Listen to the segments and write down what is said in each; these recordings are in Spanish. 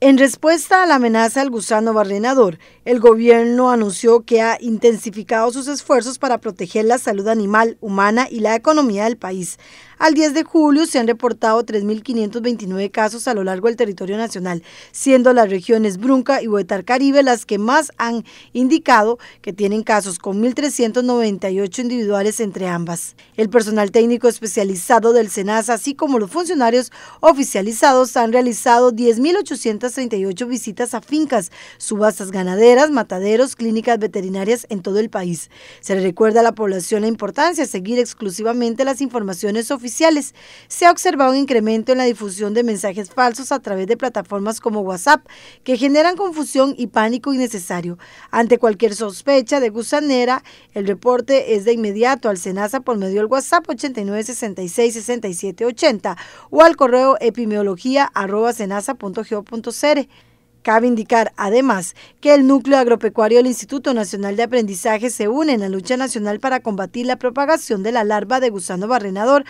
En respuesta a la amenaza al gusano barrenador, el gobierno anunció que ha intensificado sus esfuerzos para proteger la salud animal, humana y la economía del país. Al 10 de julio se han reportado 3.529 casos a lo largo del territorio nacional, siendo las regiones Brunca y Huetar Caribe las que más han indicado que tienen casos, con 1.398 individuales entre ambas. El personal técnico especializado del SENASA, así como los funcionarios oficializados, han realizado 10.800 38 visitas a fincas, subastas ganaderas, mataderos, clínicas veterinarias en todo el país. Se le recuerda a la población la importancia de seguir exclusivamente las informaciones oficiales. Se ha observado un incremento en la difusión de mensajes falsos a través de plataformas como WhatsApp, que generan confusión y pánico innecesario. Ante cualquier sospecha de gusanera, el reporte es de inmediato al SENASA por medio del WhatsApp 89666780 o al correo punto Cabe indicar, además, que el núcleo agropecuario del Instituto Nacional de Aprendizaje se une en la lucha nacional para combatir la propagación de la larva de gusano barrenador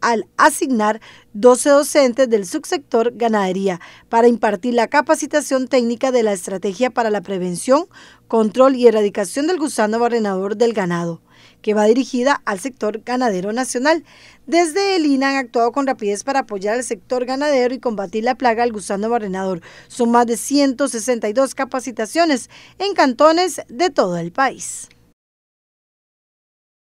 al asignar 12 docentes del subsector ganadería para impartir la capacitación técnica de la estrategia para la prevención, control y erradicación del gusano barrenador del ganado que va dirigida al sector ganadero nacional. Desde el INA han actuado con rapidez para apoyar al sector ganadero y combatir la plaga del gusano barrenador. Son más de 162 capacitaciones en cantones de todo el país.